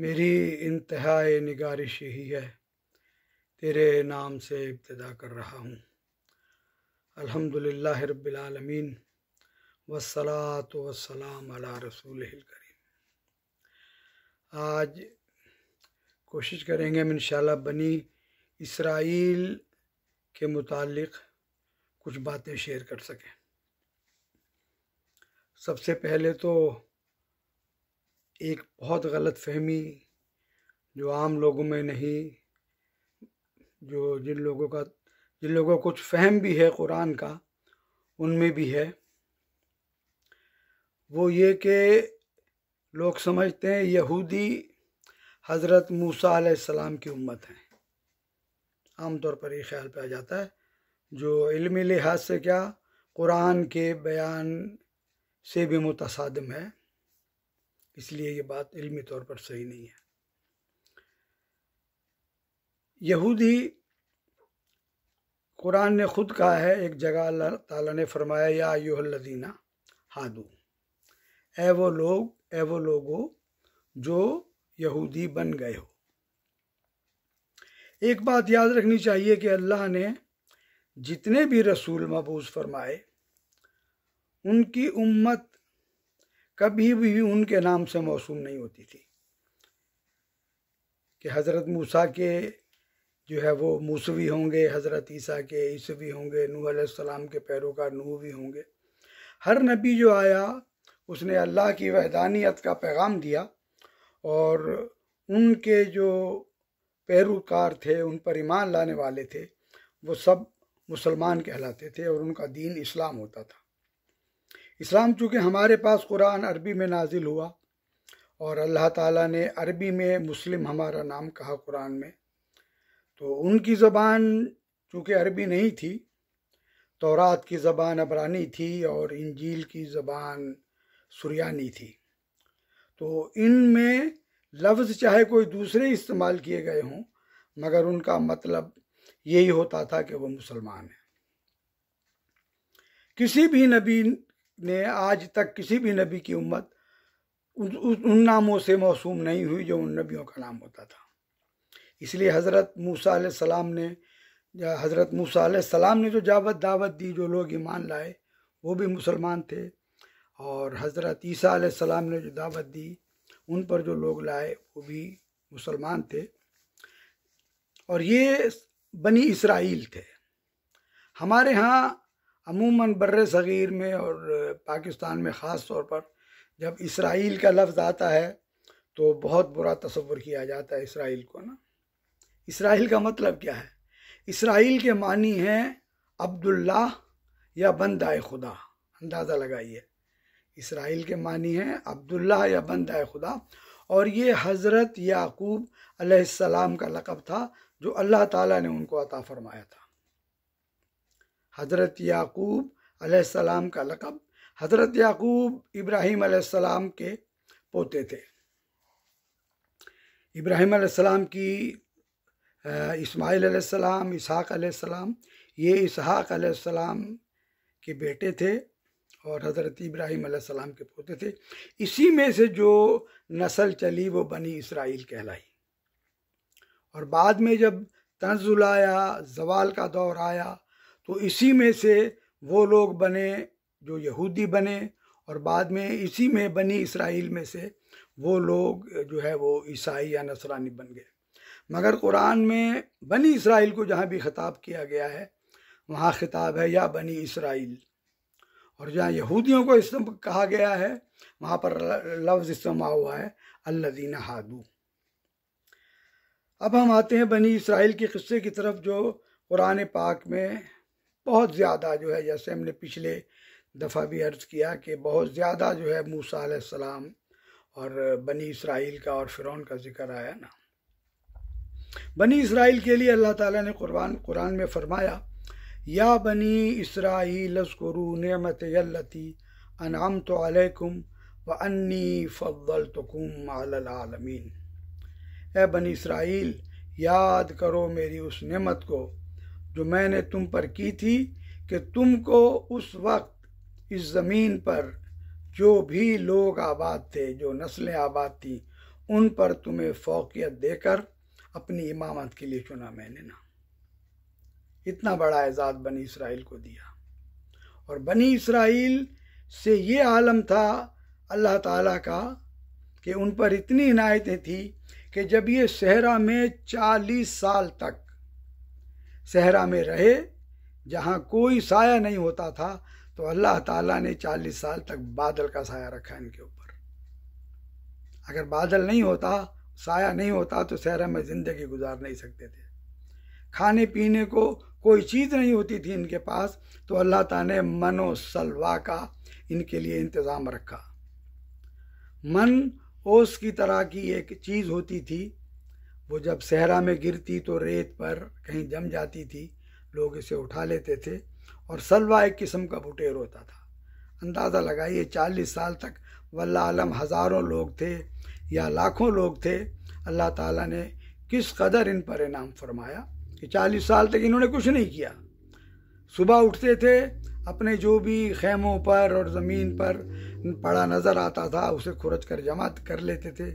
मेरी इंतहा निगारिश यही है तेरे नाम से इब्तदा कर रहा हूँ अल्हम्दुलिल्लाह रब्बिलालमीन वसलात वसलाम अला रसूल करीम आज कोशिश करेंगे हम इन बनी इसराइल के मुतालिक कुछ बातें शेयर कर सकें सबसे पहले तो एक बहुत गलत फहमी जो आम लोगों में नहीं जो जिन लोगों का जिन लोगों को कुछ फहम भी है कुरान का उनमें भी है वो ये कि लोग समझते हैं यहूदी हज़रत मूसा सलाम की उम्मत हैं तौर पर ये ख्याल पे आ जाता है जो इल्मी लिहाज से क्या कुरान के बयान से भी मुतसादम है इसलिए ये बात इल्मी तौर पर सही नहीं है यहूदी कुरान ने खुद कहा है एक जगह अल्लाह ताला ने फरमाया या यूहल्लदीना हादू ए वो लोग ए वो लोगो जो यहूदी बन गए हो एक बात याद रखनी चाहिए कि अल्लाह ने जितने भी रसूल मबूज फरमाए उनकी उम्मत कभी भी उनके नाम से मौसू नहीं होती थी कि हज़रत मूसा के जो है वो मूसवी होंगे हज़रत ईसा के ईसवी होंगे नूह सलाम के पैरोकार नू भी होंगे हर नबी जो आया उसने अल्लाह की वहदानियत का पैगाम दिया और उनके जो पैरोकार थे उन पर ईमान लाने वाले थे वो सब मुसलमान कहलाते थे और उनका दीन इस्लाम होता था इस्लाम चूँकि हमारे पास कुरान अरबी में नाजिल हुआ और अल्लाह ताला ने अरबी में मुस्लिम हमारा नाम कहा कुरान में तो उनकी ज़बान चूँकि अरबी नहीं थी तौरात की ज़बान अबरानी थी और इंजील की ज़बान सुरयानी थी तो इन में लफ्ज़ चाहे कोई दूसरे इस्तेमाल किए गए हों मगर उनका मतलब यही होता था कि वो मुसलमान हैं किसी भी नबी ने आज तक किसी भी नबी की उम्मत उन नामों से मौसूम नहीं हुई जो उन नबियों का नाम होता था इसलिए हज़रत मूसा सलाम ने हज़रत मूसा सलाम ने जो जावत दावत दी जो लोग ईमान लाए वो भी मुसलमान थे और हज़रत ईसा सलाम ने जो दावत दी उन पर जो लोग लाए वो भी मुसलमान थे और ये बनी इसराइल थे हमारे यहाँ अमूमन बर सग़ीर में और पाकिस्तान में ख़ास तौर पर जब इसराइल का लफ्ज़ आता है तो बहुत बुरा तस्वुर किया जाता है इसराइल को ना इसराइल का मतलब क्या है इसराइल के मानी हैं अब्दुल्ला या बंदाए खुदा अंदाज़ा लगाइए इसराइल के मानी हैं अब्दुल्ला या बंदाए खुदा और ये हज़रत याकूब अलैहिस्सलाम का लकब था जो अल्लाह ताला ने उनको अता फरमाया था हज़रत याकूब अलैहिस्सलाम का लकब हज़रत याकूब इब्राहिम अलैहिस्सलाम के पोते थे इब्राहिम अलैहिस्सलाम की इस्माइल अलैहिस्सलाम इसहाक अलैहिस्सलाम ये इसहाक अलैहिस्सलाम के बेटे थे और हज़रत इब्राहिम अलैहिस्सलाम के पोते थे इसी में से जो नस्ल चली वो बनी इसराइल कहलाई और बाद में जब तंजुल आया जवाल का दौर आया तो इसी में से वो लोग बने जो यहूदी बने और बाद में इसी में बनी इसराइल में से वो लोग जो है वो ईसाई या नसरानी बन गए मगर कुरान में बनी इसराइल को जहाँ भी ख़िताब किया गया है वहाँ ख़िताब है या बनी इसराइल और जहाँ यहूदियों को इस कहा गया है वहाँ पर लफ्ज़ इस्तेमाल हुआ है अल्लादीन हादू अब हम आते हैं बनी इसराइल के क़स्से की तरफ जो कुरान पाक में बहुत ज़्यादा जो है जैसे हमने पिछले दफ़ा भी अर्ज़ किया कि बहुत ज़्यादा जो है मूसा सलाम और बनी इसराइल का और फ़िरौन का जिक्र आया ना बनी इसराइल के लिए अल्लाह ताला ने कुरान कुरान में फरमाया या बनी इसराइल अस्कुरु नमत यल्लती अनाम तो अलैकुम व अन्नी फवल तुकुम आलमीन ए बनी इसराइल याद करो मेरी उस नेमत को जो मैंने तुम पर की थी कि तुमको उस वक्त इस ज़मीन पर जो भी लोग आबाद थे जो नस्लें आबाद थीं उन पर तुम्हें फोकियत देकर अपनी इमामत के लिए चुना मैंने ना इतना बड़ा एजाद बनी इसराइल को दिया और बनी इसराइल से ये आलम था अल्लाह ताला का कि उन पर इतनी इनायतें थी कि जब ये सहरा में चालीस साल तक सहरा में रहे जहाँ कोई साया नहीं होता था तो अल्लाह ताला ने चालीस साल तक बादल का साया रखा इनके ऊपर अगर बादल नहीं होता साया नहीं होता तो सहरा में ज़िंदगी गुजार नहीं सकते थे खाने पीने को कोई चीज़ नहीं होती थी इनके पास तो अल्लाह ताला ने मनो सलवा का इनके लिए इंतज़ाम रखा मन ओस की तरह की एक चीज़ होती थी वो जब सहरा में गिरती तो रेत पर कहीं जम जाती थी लोग इसे उठा लेते थे और सलवा एक किस्म का बुटेर होता था अंदाज़ा लगाइए चालीस साल तक वल्ला आलम हज़ारों लोग थे या लाखों लोग थे अल्लाह ताला ने किस कदर इन पर इनाम फरमाया कि चालीस साल तक इन्होंने कुछ नहीं किया सुबह उठते थे अपने जो भी खेमों पर और ज़मीन पर पड़ा नज़र आता था उसे खुरच कर जमा कर लेते थे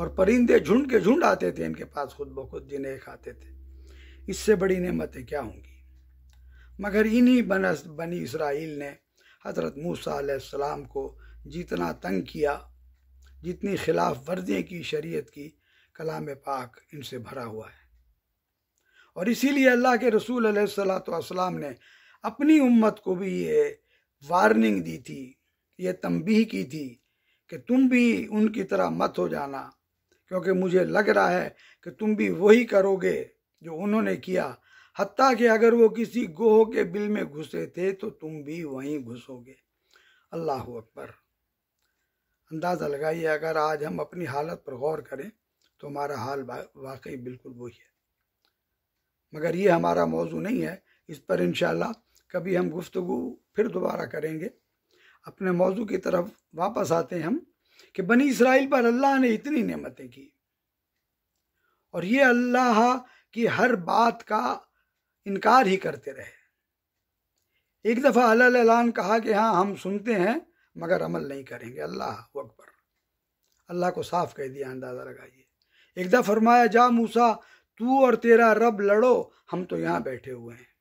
और परिंदे झुंड के झुंड आते थे इनके पास खुद ब खुद जिन्हें खाते थे इससे बड़ी नेमतें क्या होंगी मगर इन्हीं बनस बनी इसराइल ने हज़रत मूसा सलाम को जितना तंग किया जितनी खिलाफ वर्जी की शरीयत की कलाम पाक इनसे भरा हुआ है और इसीलिए अल्लाह के रसूल सलाम ने अपनी उम्मत को भी ये वार्निंग दी थी ये तंबीह की थी कि तुम भी उनकी तरह मत हो जाना क्योंकि मुझे लग रहा है कि तुम भी वही करोगे जो उन्होंने किया हती कि अगर वो किसी गोह के बिल में घुसे थे तो तुम भी वहीं घुसोगे अल्लाह अकबर अंदाज़ा लगाइए अगर आज हम अपनी हालत पर गौर करें तो हमारा हाल वाकई बिल्कुल वही है मगर ये हमारा मौजू नहीं है इस पर इनशाला कभी हम गुफ्तु फिर दोबारा करेंगे अपने मौजू की तरफ वापस आते हैं हम कि बनी इसराइल पर अल्लाह ने इतनी नेमतें की और ये अल्लाह की हर बात का इनकार ही करते रहे एक दफ़ा अल्लाह कहा कि हाँ हम सुनते हैं मगर अमल नहीं करेंगे अल्लाह अकबर अल्लाह को साफ कह दिया अंदाज़ा लगाइए एक दफ़ा फरमाया जा मूसा तू और तेरा रब लड़ो हम तो यहाँ बैठे हुए हैं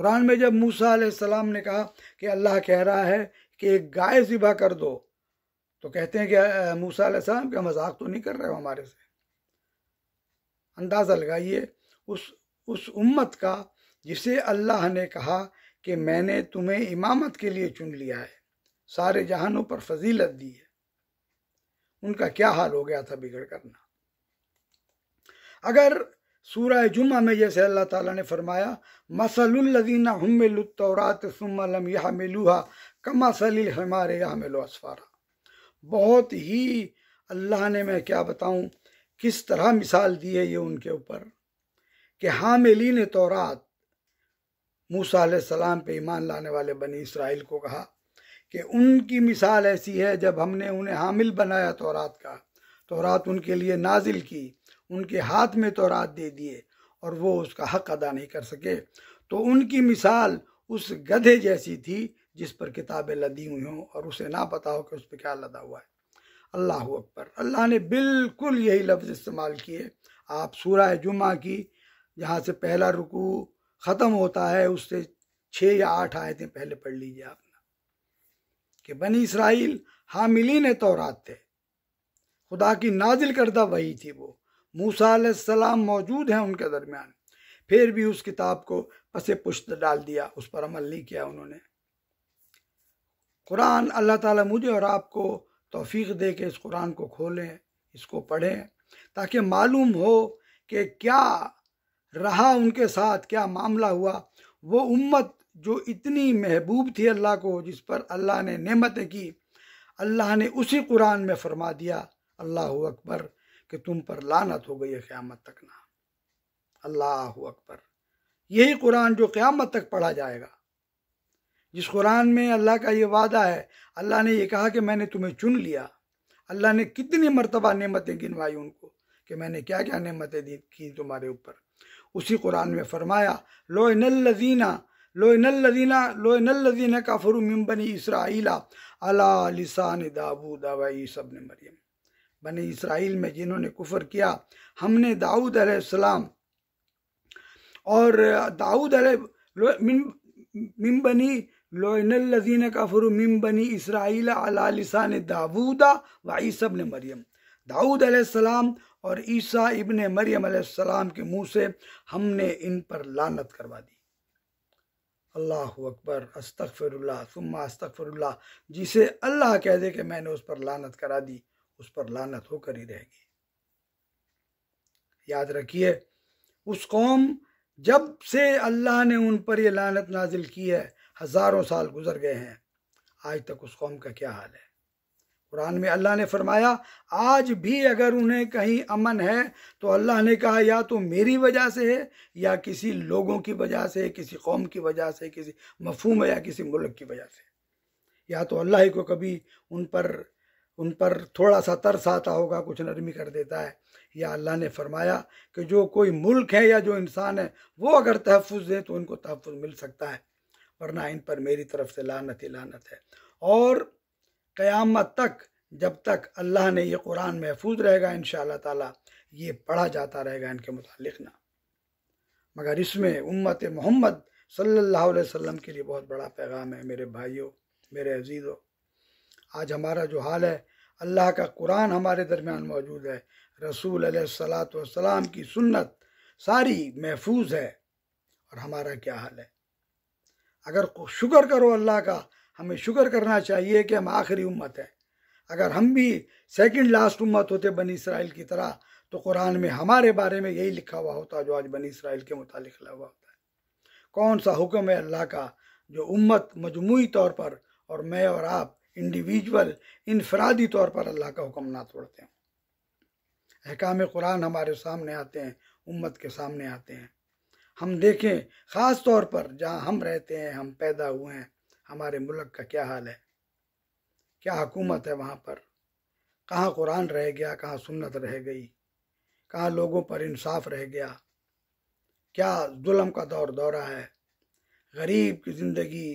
कुरान में जब मूसा सलाम ने कहा कि अल्लाह कह रहा है कि एक गाय ज़िबा कर दो तो कहते हैं कि मूसा सलाम का मजाक तो नहीं कर रहे हो हमारे से अंदाज़ा लगाइए उस उस उम्मत का जिसे अल्लाह ने कहा कि मैंने तुम्हें इमामत के लिए चुन लिया है सारे जहानों पर फजीलत दी है उनका क्या हाल हो गया था बिगड़ करना अगर सूरह जुम्मा में जैसे अल्लाह ताला ने फरमाया मसलुल्लजीना हमतौरात सुमलम यह मिलूहा कमा सलील हमारे यह मिलो असफारा बहुत ही अल्लाह ने मैं क्या बताऊं किस तरह मिसाल दी है ये उनके ऊपर कि ने तौरात मूसा सलाम पे ईमान लाने वाले बनी इसराइल को कहा कि उनकी मिसाल ऐसी है जब हमने उन्हें हामिल बनाया तोरात का तोरात उनके लिए नाजिल की उनके हाथ में तो रात दे दिए और वो उसका हक अदा नहीं कर सके तो उनकी मिसाल उस गधे जैसी थी जिस पर किताबें लदी हुई हों और उसे ना पता हो कि उस पर क्या लदा हुआ है अल्लाह अकबर अल्लाह ने बिल्कुल यही लफ्ज़ इस्तेमाल किए आप सूरह जुमा की जहाँ से पहला रुकू ख़त्म होता है उससे छः या आठ आयतें पहले पढ़ लीजिए आप कि बनी इसराइल हामिलीन तौरात थे खुदा की नाजिल करदा वही थी वो मूसा सलाम मौजूद हैं उनके दरमियान फिर भी उस किताब को पसे पुश्त डाल दिया उस पर अमल नहीं किया उन्होंने कुरान अल्लाह ताला मुझे और आपको तोफ़ी दे के इस कुरान को खोलें इसको पढ़ें ताकि मालूम हो कि क्या रहा उनके साथ क्या मामला हुआ वो उम्मत जो इतनी महबूब थी अल्लाह को जिस पर अल्लाह ने नमतें की अल्लाह ने उसी कुरान में फरमा दिया अल्लाह अकबर कि तुम पर लानत हो गई है क़्यामत तक ना अल्लाह अकबर यही कुरान जो क़्यामत तक पढ़ा जाएगा जिस कुरान में अल्लाह का ये वादा है अल्लाह ने ये कहा कि मैंने तुम्हें चुन लिया अल्लाह ने कितनी मरतबा नेमतें गिनवाई उनको कि मैंने क्या क्या नेमतें दी की तुम्हारे ऊपर उसी कुरान में फरमाया लो लजीना लो लजीना लो लजीना का फरुमिबनी इसराइला अला लिसान दाबू दावा सब ने मरियम बने इसराइल में जिन्होंने कुफर किया हमने दाऊद अलैहिस्सलाम और दाऊद मिम बनी लोनजीन का मिम बनी इसराइल अलासान दाऊदा व ईसा ने मरियम दाऊद अलैहिस्सलाम और ईसा इबन मरियम अलैहिस्सलाम के मुंह से हमने इन पर लानत करवा दी अल्लाह अकबर अस्तफ़िरुल्ला सुम्मा अस्तफ़िरुल्ला जिसे अल्लाह कह दे कि मैंने उस पर लानत करा दी उस पर लानत होकर ही रहेगी याद रखिए उस कौम जब से अल्लाह ने उन पर यह लानत नाजिल की है हज़ारों साल गुजर गए हैं आज तक उस कौम का क्या हाल है कुरान में अल्लाह ने फरमाया आज भी अगर उन्हें कहीं अमन है तो अल्लाह ने कहा या तो मेरी वजह से है या किसी लोगों की वजह से किसी कौम की वजह से किसी मफहम या किसी मुल्क की वजह से या तो अल्लाह को कभी उन पर उन पर थोड़ा सा तरस आता होगा कुछ नरमी कर देता है या अल्लाह ने फरमाया कि जो कोई मुल्क है या जो इंसान है वो अगर तहफ़ दें तो उनको तहफ़ मिल सकता है वरना इन पर मेरी तरफ से लानत ही लानत है और क़यामत तक जब तक अल्लाह ने ये कुरान महफूज रहेगा इन ताला ये पढ़ा जाता रहेगा इनके मतलब ना मगर इसमें उम्मत मोहम्मद सल्लल्लाहु अलैहि वसल्लम के लिए बहुत बड़ा पैगाम है मेरे भाइयों मेरे अजीज़ों आज हमारा जो हाल है अल्लाह का कुरान हमारे दरमियान मौजूद है रसूल सलात की सुन्नत सारी महफूज है और हमारा क्या हाल है अगर शुक्र करो अल्लाह का हमें शुक्र करना चाहिए कि हम आखिरी उम्मत है अगर हम भी सेकंड लास्ट उम्मत होते बनी इसराइल की तरह तो कुरान में हमारे बारे में यही लिखा हुआ होता जो आज बनी इसराइल के मुतालिक हुआ होता है कौन सा हुक्म है अल्लाह का जो उम्मत मजमू तौर पर और मैं और आप इंडिविजुअल इनफरादी तौर पर अल्लाह का हुक्म ना तोड़ते हैं अहकाम कुरान हमारे सामने आते हैं उम्मत के सामने आते हैं हम देखें ख़ास तौर पर जहाँ हम रहते हैं हम पैदा हुए हैं हमारे मुल्क का क्या हाल है क्या हुकूमत है वहाँ पर कहाँ कुरान रह गया कहाँ सुन्नत रह गई कहाँ लोगों पर इंसाफ रह गया क्या जुल्म का दौर दौरा है गरीब की ज़िंदगी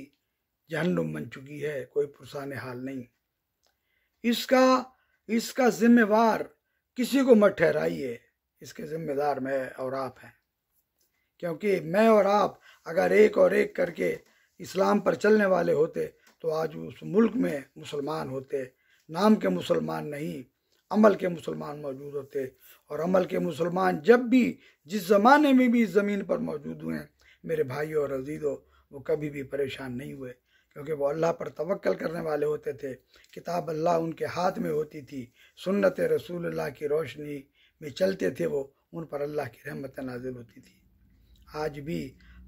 जहनुम बन चुकी है कोई पुरसान हाल नहीं इसका इसका जिम्मेवार किसी को मत ठहराइए इसके जिम्मेदार मैं और आप हैं क्योंकि मैं और आप अगर एक और एक करके इस्लाम पर चलने वाले होते तो आज उस मुल्क में मुसलमान होते नाम के मुसलमान नहीं अमल के मुसलमान मौजूद होते और अमल के मुसलमान जब भी जिस ज़माने में भी इस ज़मीन पर मौजूद हुए मेरे भाइयों और अजीज़ों वो कभी भी परेशान नहीं हुए क्योंकि वो अल्लाह पर तवक्ल करने वाले होते थे किताब अल्लाह उनके हाथ में होती थी सुन्नत रसूल अल्लाह की रोशनी में चलते थे वो उन पर अल्लाह की रहमत नाजिल होती थी आज भी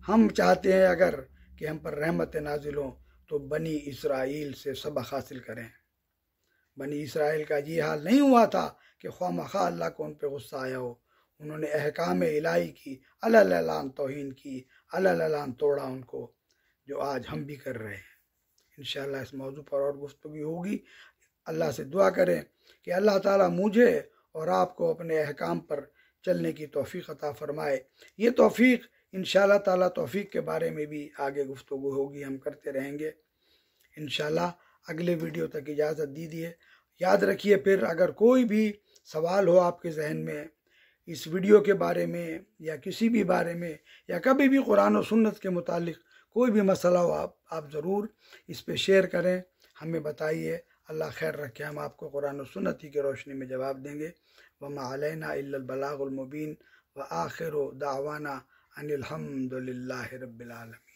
हम चाहते हैं अगर कि हम पर रहमत नाजिल हों तो बनी इसराइल से सबक हासिल करें बनी इसराइल का ये हाल नहीं हुआ था कि ख्वा खा अल्लाह को उन पर गुस्सा आया हो उन्होंने अहकाम इलाही की अलान तोहन की अलान तोड़ा उनको जो आज हम भी कर रहे हैं इन इस मौजू पर और गुफ्तु होगी अल्लाह से दुआ करें कि अल्लाह ताला मुझे और आपको अपने अहकाम पर चलने की तोफ़ी अता फ़रमाए ये तोफ़ी इन ताला तोफ़ी के बारे में भी आगे गुफ्तु होगी हम करते रहेंगे इन अगले वीडियो तक इजाज़त दीजिए याद रखिए फिर अगर कोई भी सवाल हो आपके जहन में इस वीडियो के बारे में या किसी भी बारे में या कभी भी कुरान और सुन्नत के मुतालिक कोई भी मसला हो आप आप ज़रूर इस पर शेयर करें हमें बताइए अल्लाह खैर रखे हम आपको कुरान सुनती की रोशनी में जवाब देंगे वमा अलैना इल्लबलागुलमुबीन व आखिर दावाना अनिलहमदल रबालम